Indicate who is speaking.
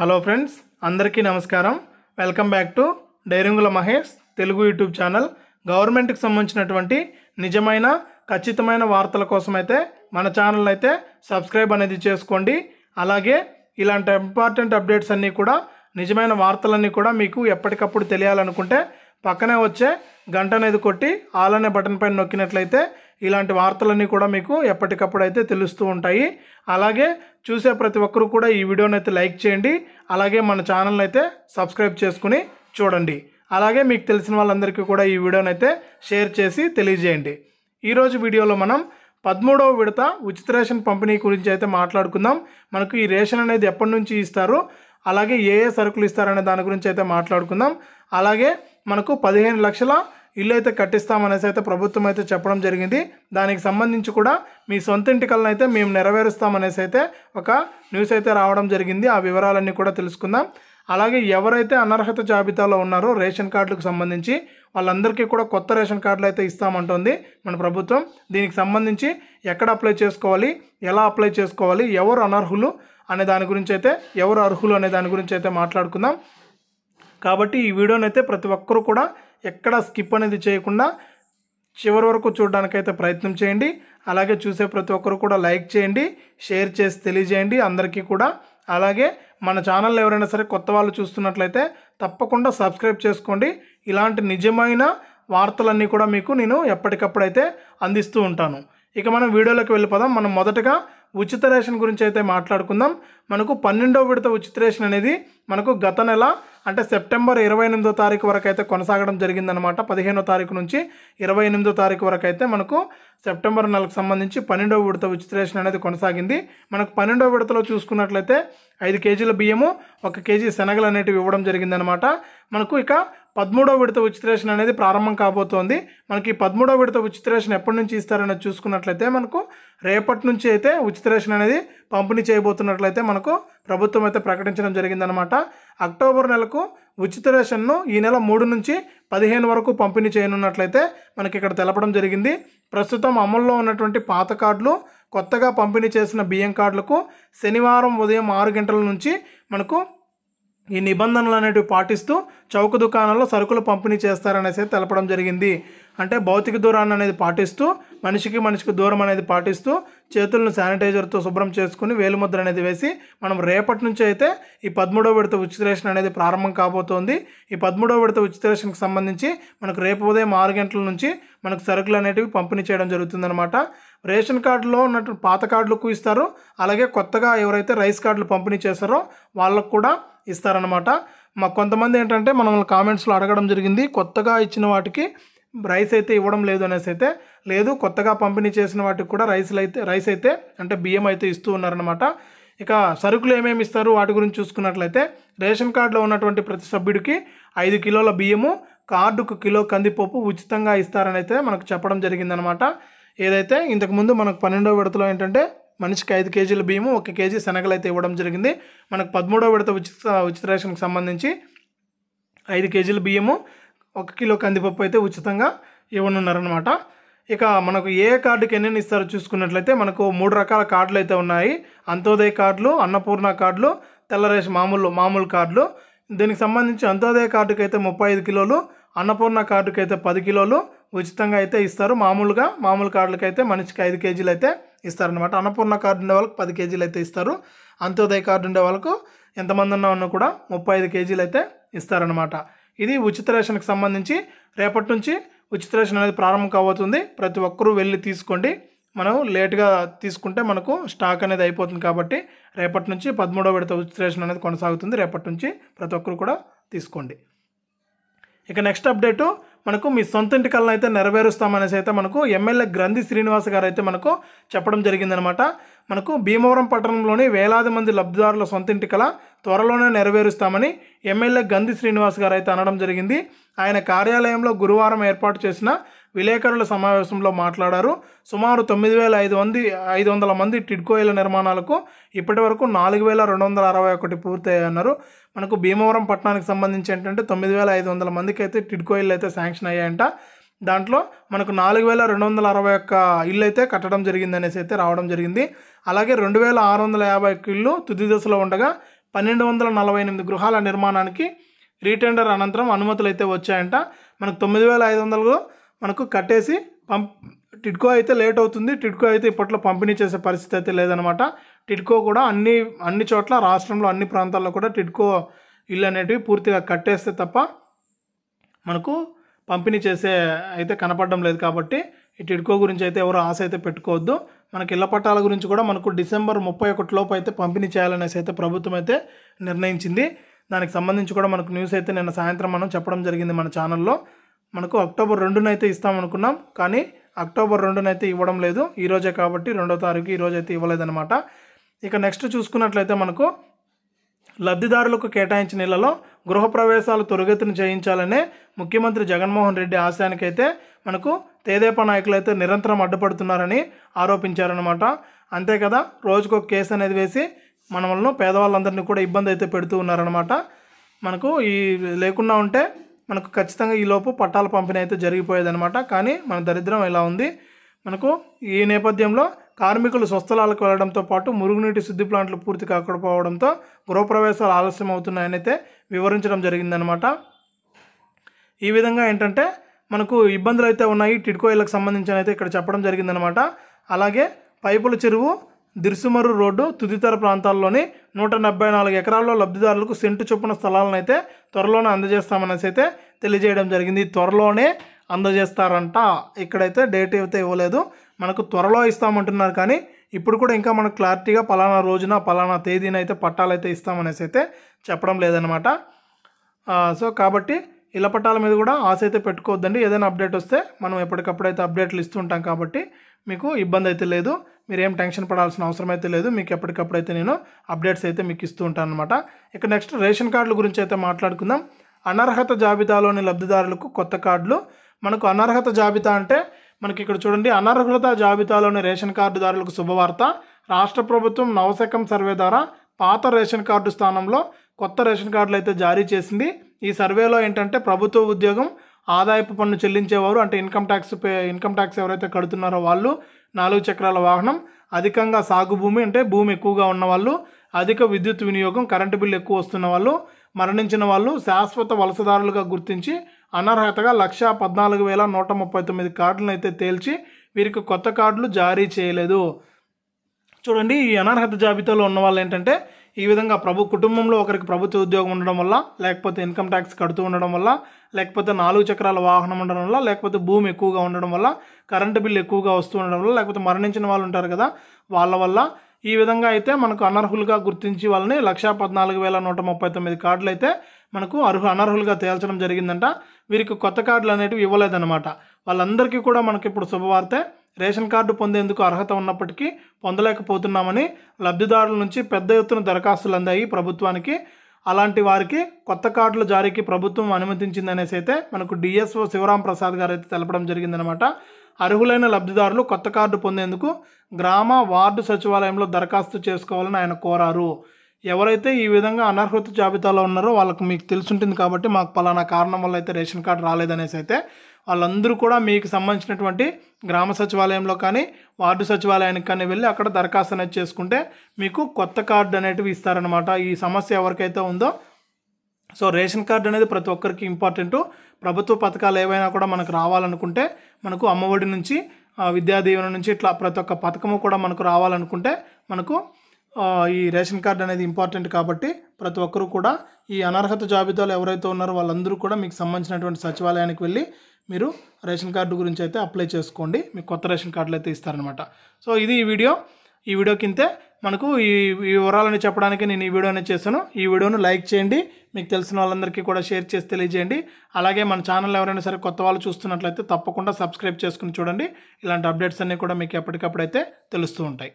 Speaker 1: hello friends అందరికీ నమస్కారం welcome back to డైరింగుల మహేష్ తెలుగు యూట్యూబ్ ఛానల్ గవర్నమెంట్కి సంబంధించినటువంటి నిజమైన ఖచ్చితమైన వార్తల కోసం అయితే మన ఛానల్ అయితే సబ్స్క్రైబ్ అనేది చేసుకోండి అలాగే ఇలాంటి ఇంపార్టెంట్ అప్డేట్స్ అన్నీ కూడా నిజమైన వార్తలన్నీ కూడా మీకు ఎప్పటికప్పుడు తెలియాలనుకుంటే పక్కనే వచ్చే గంట అనేది కొట్టి ఆల్ అనే బటన్ పైన నొక్కినట్లయితే ఇలాంటి వార్తలన్నీ కూడా మీకు ఎప్పటికప్పుడు అయితే తెలుస్తూ ఉంటాయి అలాగే చూసే ప్రతి ఒక్కరూ కూడా ఈ వీడియోని అయితే లైక్ చేయండి అలాగే మన ఛానల్ని అయితే సబ్స్క్రైబ్ చేసుకుని చూడండి అలాగే మీకు తెలిసిన వాళ్ళందరికీ కూడా ఈ వీడియోని అయితే షేర్ చేసి తెలియజేయండి ఈరోజు వీడియోలో మనం పదమూడవ విడత ఉచిత రేషన్ పంపిణీ గురించి అయితే మాట్లాడుకుందాం మనకు ఈ రేషన్ అనేది ఎప్పటి నుంచి ఇస్తారు అలాగే ఏ ఏ సరుకులు ఇస్తారనే దాని గురించి అయితే మాట్లాడుకుందాం అలాగే మనకు పదిహేను లక్షల ఇల్లు అయితే కట్టిస్తామనేసి అయితే ప్రభుత్వం అయితే చెప్పడం జరిగింది దానికి సంబంధించి కూడా మీ సొంత ఇంటికలను అయితే మేము నెరవేరుస్తామనేసి అయితే ఒక న్యూస్ అయితే రావడం జరిగింది ఆ వివరాలన్నీ కూడా తెలుసుకుందాం అలాగే ఎవరైతే అనర్హత జాబితాలో ఉన్నారో రేషన్ కార్డులకు సంబంధించి వాళ్ళందరికీ కూడా కొత్త రేషన్ కార్డులు అయితే ఇస్తామంటుంది మన ప్రభుత్వం దీనికి సంబంధించి ఎక్కడ అప్లై చేసుకోవాలి ఎలా అప్లై చేసుకోవాలి ఎవరు అనర్హులు అనే దాని గురించి అయితే ఎవరు అర్హులు అనే దాని గురించి అయితే మాట్లాడుకుందాం కాబట్టి ఈ వీడియోనైతే ప్రతి ఒక్కరూ కూడా ఎక్కడ స్కిప్ అనేది చేయకుండా చివరి వరకు చూడడానికైతే ప్రయత్నం చేయండి అలాగే చూసే ప్రతి ఒక్కరు కూడా లైక్ చేయండి షేర్ చేసి తెలియజేయండి అందరికీ కూడా అలాగే మన ఛానల్ ఎవరైనా సరే కొత్త వాళ్ళు చూస్తున్నట్లయితే తప్పకుండా సబ్స్క్రైబ్ చేసుకోండి ఇలాంటి నిజమైన వార్తలన్నీ కూడా మీకు నేను ఎప్పటికప్పుడైతే అందిస్తూ ఉంటాను ఇక మనం వీడియోలోకి వెళ్ళిపోదాం మనం మొదటగా ఉచిత రేషన్ గురించి అయితే మాట్లాడుకుందాం మనకు పన్నెండో విడత ఉచిత రేషన్ అనేది మనకు గత నెల అంటే సెప్టెంబర్ ఇరవై ఎనిమిదో తారీఖు వరకు అయితే కొనసాగడం జరిగిందనమాట పదిహేనో తారీఖు నుంచి ఇరవై ఎనిమిదో తారీఖు వరకు అయితే మనకు సెప్టెంబర్ నెలకు సంబంధించి పన్నెండో విడత ఉచిత రేషన్ అనేది కొనసాగింది మనకు పన్నెండో విడతలో చూసుకున్నట్లయితే ఐదు కేజీల బియ్యము ఒక కేజీ శనగలు అనేటివి ఇవ్వడం జరిగిందనమాట మనకు ఇక పదమూడవ విడత ఉచిత రేషన్ అనేది ప్రారంభం కాబోతోంది మనకి పదమూడవ విడత ఉచిత రేషన్ ఎప్పటి నుంచి ఇస్తారని చూసుకున్నట్లయితే మనకు రేపటి నుంచి అయితే ఉచిత రేషన్ అనేది పంపిణీ చేయబోతున్నట్లయితే మనకు ప్రభుత్వం అయితే ప్రకటించడం జరిగిందనమాట అక్టోబర్ నెలకు ఉచిత రేషన్ను ఈ నెల మూడు నుంచి పదిహేను వరకు పంపిణీ చేయనున్నట్లయితే మనకి ఇక్కడ తెలపడం జరిగింది ప్రస్తుతం అమల్లో ఉన్నటువంటి పాత కార్డులు కొత్తగా పంపిణీ చేసిన బియ్యం కార్డులకు శనివారం ఉదయం ఆరు గంటల నుంచి మనకు ఈ నిబంధనలు అనేటివి పాటిస్తూ చౌక దుకాణంలో సరుకులు పంపిణీ చేస్తారనేసి తెలపడం జరిగింది అంటే భౌతిక దూరాన్ని అనేది పాటిస్తూ మనిషికి మనిషికి దూరం అనేది పాటిస్తూ చేతులను శానిటైజర్తో శుభ్రం చేసుకుని వేలుముద్ర అనేది వేసి మనం రేపటి నుంచి అయితే ఈ పదమూడవ విడత ఉచిత రేషన్ అనేది ప్రారంభం కాబోతోంది ఈ పదమూడవ విడత ఉచిత రేషన్కి సంబంధించి మనకు రేపు ఉదయం ఆరు గంటల నుంచి మనకు సరుకులు అనేటివి పంపిణీ చేయడం జరుగుతుందనమాట రేషన్ కార్డులో ఉన్నట్టు పాత కార్డులకు ఇస్తారు అలాగే కొత్తగా ఎవరైతే రైస్ కార్డులు పంపిణీ చేస్తారో వాళ్ళకు కూడా ఇస్తారనమాట మా కొంతమంది ఏంటంటే మనం కామెంట్స్లో అడగడం జరిగింది కొత్తగా ఇచ్చిన వాటికి రైస్ అయితే ఇవ్వడం లేదు అనేసి అయితే లేదు కొత్తగా పంపిణీ చేసిన వాటికి కూడా రైస్లు అయితే రైస్ అయితే అంటే బియ్యం అయితే ఇస్తూ ఉన్నారనమాట ఇక సరుకులు ఏమేమి ఇస్తారు వాటి గురించి చూసుకున్నట్లయితే రేషన్ కార్డులో ఉన్నటువంటి ప్రతి సభ్యుడికి ఐదు కిలోల బియ్యము కార్డుకు కిలో కందిపప్పు ఉచితంగా ఇస్తారని అయితే మనకు చెప్పడం జరిగిందనమాట ఏదైతే ఇంతకుముందు మనకు పన్నెండో విడతలో ఏంటంటే మనిషికి ఐదు కేజీల బియ్యము ఒక కేజీ శనగలు అయితే ఇవ్వడం జరిగింది మనకు పదమూడో విడత ఉచిత ఉచిత రేషన్కి సంబంధించి ఐదు కేజీల బియ్యము ఒక కిలో కందిపప్పు అయితే ఉచితంగా ఇవ్వనున్నారనమాట ఇక మనకు ఏ కార్డుకి ఎన్నెన్ని ఇస్తారో చూసుకున్నట్లయితే మనకు మూడు రకాల కార్డులు అయితే ఉన్నాయి అంత్యోదయ కార్డులు అన్నపూర్ణ కార్డులు తెల్లరేష్ మామూలు మామూలు కార్డులు దీనికి సంబంధించి అంత్యోదయ కార్డుకి అయితే ముప్పై ఐదు కిలోలు అన్నపూర్ణ కార్డుకి అయితే పది కిలోలు ఉచితంగా అయితే ఇస్తారు మామూలుగా మామూలు కార్డులకి అయితే మనిషికి ఐదు కేజీలు అయితే ఇస్తారనమాట అన్నపూర్ణ కార్డు ఉండే వాళ్ళకి పది కేజీలు అయితే ఇస్తారు అంత్యోదయ కార్డు ఉండే వాళ్ళకు ఎంతమంది ఉన్నా కూడా ముప్పై ఐదు కేజీలు అయితే ఇస్తారనమాట ఇది ఉచిత రేషన్కి సంబంధించి రేపటి నుంచి ఉచిత రేషన్ అనేది ప్రారంభం కాబోతుంది ప్రతి ఒక్కరూ వెళ్ళి తీసుకోండి మనం లేట్గా తీసుకుంటే మనకు స్టాక్ అనేది అయిపోతుంది కాబట్టి రేపటి నుంచి పదమూడవ విడత ఉచిత రేషన్ అనేది కొనసాగుతుంది రేపటి నుంచి ప్రతి ఒక్కరు కూడా తీసుకోండి ఇక నెక్స్ట్ అప్డేటు మనకు మీ సొంత ఇంటి కళ్ళను అయితే నెరవేరుస్తామనేసి అయితే మనకు ఎమ్మెల్యే గ్రంథి శ్రీనివాస్ గారు అయితే మనకు చెప్పడం జరిగిందనమాట మనకు భీమవరం పట్టణంలోని వేలాది మంది లబ్ధిదారుల సొంత ఇంటి కళ త్వరలోనే నెరవేరుస్తామని ఎమ్మెల్యే గంధి శ్రీనివాస్ గారు అయితే అనడం జరిగింది ఆయన కార్యాలయంలో గురువారం ఏర్పాటు చేసిన విలేకరుల సమావేశంలో మాట్లాడారు సుమారు తొమ్మిది వేల ఐదు మంది ఐదు వందల మంది టిడ్కోయిల నిర్మాణాలకు ఇప్పటి వరకు నాలుగు వేల రెండు వందల అరవై ఒకటి అన్నారు మనకు భీమవరం పట్టణానికి సంబంధించి ఏంటంటే తొమ్మిది వేల ఐదు వందల మందికి అయితే టిడ్కోయిలు అయితే శాంక్షన్ అయ్యాయంట దాంట్లో మనకు నాలుగు వేల రెండు వందల అరవై ఒక్క ఇల్లు అయితే కట్టడం జరిగింది అనేసి అయితే రావడం జరిగింది అలాగే రెండు వేల ఆరు వందల యాభై ఒక్క ఇల్లు తుది దశలో ఉండగా పన్నెండు వందల నలభై ఎనిమిది గృహాల నిర్మాణానికి రీటెండర్ అనంతరం అనుమతులు అయితే వచ్చాయంట మనకు తొమ్మిది వేల ఐదు వందలు మనకు కట్టేసి పంప్ టిడ్కో అయితే లేట్ అవుతుంది టిడ్కో అయితే ఇప్పట్లో పంపిణీ చేసే పరిస్థితి అయితే లేదనమాట టిడ్కో కూడా అన్ని అన్ని చోట్ల రాష్ట్రంలో అన్ని ప్రాంతాల్లో కూడా టిడ్కో ఇల్లు అనేటివి పూర్తిగా కట్టేస్తే తప్ప మనకు పంపిణీ చేసే అయితే కనపడడం లేదు కాబట్టి ఈ టిడ్కో గురించి అయితే ఎవరు ఆశ అయితే పెట్టుకోవద్దు మనకి ఇళ్ల పట్టాల గురించి కూడా మనకు డిసెంబర్ ముప్పై ఒకటి లోపు అయితే పంపిణీ చేయాలనేసి అయితే ప్రభుత్వం అయితే నిర్ణయించింది దానికి సంబంధించి కూడా మనకు న్యూస్ అయితే నిన్న సాయంత్రం మనం చెప్పడం జరిగింది మన ఛానల్లో మనకు అక్టోబర్ రెండునైతే ఇస్తామనుకున్నాం కానీ అక్టోబర్ రెండునైతే ఇవ్వడం లేదు ఈరోజే కాబట్టి రెండో తారీఖు ఈరోజైతే ఇవ్వలేదన్నమాట ఇక నెక్స్ట్ చూసుకున్నట్లయితే మనకు లబ్ధిదారులకు కేటాయించిన ఇళ్లలో గృహప్రవేశాలు తొలగతిని చేయించాలనే ముఖ్యమంత్రి జగన్మోహన్ రెడ్డి ఆశయానికైతే మనకు తేదేపా నాయకులైతే నిరంతరం అడ్డుపడుతున్నారని ఆరోపించారనమాట అంతే కదా రోజుకు కేసు అనేది వేసి మనల్ని పేదవాళ్ళందరినీ కూడా ఇబ్బంది అయితే పెడుతూ ఉన్నారనమాట మనకు ఈ లేకుండా ఉంటే మనకు ఖచ్చితంగా ఈలోపు పట్టాల పంపిణీ అయితే జరిగిపోయేదనమాట కానీ మన దరిద్రం ఇలా ఉంది మనకు ఈ నేపథ్యంలో కార్మికులు స్వస్థలాలకు వెళ్లడంతో పాటు మురుగునీటి శుద్ధి ప్లాంట్లు పూర్తి కాకపోవడంతో గృహప్రవేశాలు ఆలస్యం అవుతున్నాయనైతే వివరించడం జరిగిందనమాట ఈ విధంగా ఏంటంటే మనకు ఇబ్బందులు అయితే ఉన్నాయి టిడ్కోయిలకు సంబంధించిన అయితే ఇక్కడ చెప్పడం జరిగిందనమాట అలాగే పైపుల చెరువు దిర్సుమరు రోడ్డు తుదితర ప్రాంతాల్లోని నూట డెబ్బై నాలుగు ఎకరాల్లో లబ్ధిదారులకు సెంటు చొప్పున స్థలాలను అయితే త్వరలోనే అందజేస్తామనేసి అయితే తెలియజేయడం జరిగింది త్వరలోనే అందజేస్తారంట ఇక్కడైతే డేట్ అయితే ఇవ్వలేదు మనకు త్వరలో ఇస్తామంటున్నారు కానీ ఇప్పుడు కూడా ఇంకా మనకు క్లారిటీగా పలానా రోజున పలానా తేదీన అయితే పట్టాలైతే ఇస్తామనేసి అయితే చెప్పడం లేదనమాట సో కాబట్టి ఇళ్ళ పట్టాల మీద కూడా ఆశ అయితే పెట్టుకోవద్దండి ఏదైనా అప్డేట్ వస్తే మనం ఎప్పటికప్పుడు అయితే అప్డేట్లు ఇస్తుంటాం కాబట్టి మీకు ఇబ్బంది అయితే లేదు మీరేం టెన్షన్ పడాల్సిన అవసరం అయితే లేదు మీకు ఎప్పటికప్పుడు అయితే నేను అప్డేట్స్ అయితే మీకు ఇస్తూ ఉంటాను అనమాట ఇక నెక్స్ట్ రేషన్ కార్డుల గురించి అయితే మాట్లాడుకుందాం అనర్హత జాబితాలోని లబ్ధిదారులకు కొత్త కార్డులు మనకు అనర్హత జాబితా అంటే మనకి ఇక్కడ చూడండి అనర్హత జాబితాలోని రేషన్ కార్డుదారులకు శుభవార్త రాష్ట్ర ప్రభుత్వం నవశకం సర్వే ద్వారా పాత రేషన్ కార్డు స్థానంలో కొత్త రేషన్ కార్డులు అయితే జారీ చేసింది ఈ సర్వేలో ఏంటంటే ప్రభుత్వ ఉద్యోగం ఆదాయపు పన్ను చెల్లించేవారు అంటే income tax pay income tax ఎవరైతే కడుతున్నారో వాళ్ళు నాలుగు చక్రాల వాహనం అధికంగా సాగు భూమి అంటే భూమి ఎక్కువగా ఉన్నవాళ్ళు అధిక విద్యుత్ వినియోగం కరెంటు బిల్లు ఎక్కువ వస్తున్న వాళ్ళు మరణించిన వాళ్ళు శాశ్వత వలసదారులుగా గుర్తించి అనర్హతగా లక్ష పద్నాలుగు వేల నూట ముప్పై తొమ్మిది కార్డులను అయితే తేల్చి వీరికి కొత్త కార్డులు జారీ చేయలేదు చూడండి ఈ అనర్హత జాబితాలో ఉన్న వాళ్ళు ఏంటంటే ఈ విధంగా ప్రభు కుటుంబంలో ఒకరికి ప్రభుత్వ ఉద్యోగం ఉండడం వల్ల లేకపోతే ఇన్కమ్ ట్యాక్స్ కడుతూ ఉండడం వల్ల లేకపోతే నాలుగు చక్రాల వాహనం ఉండడం వల్ల లేకపోతే భూమి ఎక్కువగా ఉండడం వల్ల కరెంటు బిల్లు ఎక్కువగా వస్తూ ఉండడం వల్ల లేకపోతే మరణించిన వాళ్ళు ఉంటారు కదా వాళ్ళ వల్ల ఈ విధంగా అయితే మనకు అనర్హులుగా గుర్తించి వాళ్ళని లక్షా పద్నాలుగు వేల నూట ముప్పై తొమ్మిది కార్డులు అయితే మనకు అర్హు అనర్హులుగా తేల్చడం జరిగిందంట వీరికి కొత్త కార్డులు అనేటివి ఇవ్వలేదన్నమాట వాళ్ళందరికీ కూడా మనకి ఇప్పుడు శుభవార్తే రేషన్ కార్డు పొందేందుకు అర్హత ఉన్నప్పటికీ పొందలేకపోతున్నామని లబ్ధిదారుల నుంచి పెద్ద ఎత్తున దరఖాస్తులు అందాయి ప్రభుత్వానికి అలాంటి వారికి కొత్త కార్డుల జారీకి ప్రభుత్వం అనుమతించిందనేసి అయితే మనకు డిఎస్ఓ శివరాం ప్రసాద్ గారు అయితే తెలపడం జరిగిందనమాట అర్హులైన లబ్ధిదారులు కొత్త కార్డు పొందేందుకు గ్రామ వార్డు సచివాలయంలో దరఖాస్తు చేసుకోవాలని ఆయన కోరారు ఎవరైతే ఈ విధంగా అనర్హత జాబితాలో ఉన్నారో వాళ్ళకి మీకు తెలుసుంటుంది కాబట్టి మాకు పలానా కారణం వల్ల అయితే రేషన్ కార్డు రాలేదనేసి అయితే వాళ్ళందరూ కూడా మీకు సంబంధించినటువంటి గ్రామ సచివాలయంలో కానీ వార్డు సచివాలయానికి కానీ వెళ్ళి అక్కడ దరఖాస్తు అనేది చేసుకుంటే మీకు కొత్త కార్డు అనేటివి ఇస్తారనమాట ఈ సమస్య ఎవరికైతే ఉందో సో రేషన్ కార్డు అనేది ప్రతి ఒక్కరికి ఇంపార్టెంట్ ప్రభుత్వ పథకాలు ఏవైనా కూడా మనకు రావాలనుకుంటే మనకు అమ్మఒడి నుంచి విద్యా దీవెన నుంచి ఇట్లా ప్రతి ఒక్క పథకము కూడా మనకు రావాలనుకుంటే మనకు ఈ రేషన్ కార్డు అనేది ఇంపార్టెంట్ కాబట్టి ప్రతి ఒక్కరూ కూడా ఈ అనర్హత జాబితాలో ఎవరైతే ఉన్నారో వాళ్ళందరూ కూడా మీకు సంబంధించినటువంటి సచివాలయానికి వెళ్ళి మీరు రేషన్ కార్డు గురించి అయితే అప్లై చేసుకోండి మీకు కొత్త రేషన్ కార్డులు అయితే ఇస్తారనమాట సో ఇది ఈ వీడియో ఈ వీడియో కిందే మనకు ఈ వివరాలని చెప్పడానికి నేను ఈ వీడియోనే చేశాను ఈ వీడియోను లైక్ చేయండి మీకు తెలిసిన వాళ్ళందరికీ కూడా షేర్ చేసి తెలియజేయండి అలాగే మన ఛానల్ ఎవరైనా సరే కొత్త వాళ్ళు చూస్తున్నట్లయితే తప్పకుండా సబ్స్క్రైబ్ చేసుకుని చూడండి ఇలాంటి అప్డేట్స్ అన్నీ కూడా మీకు ఎప్పటికప్పుడైతే తెలుస్తూ ఉంటాయి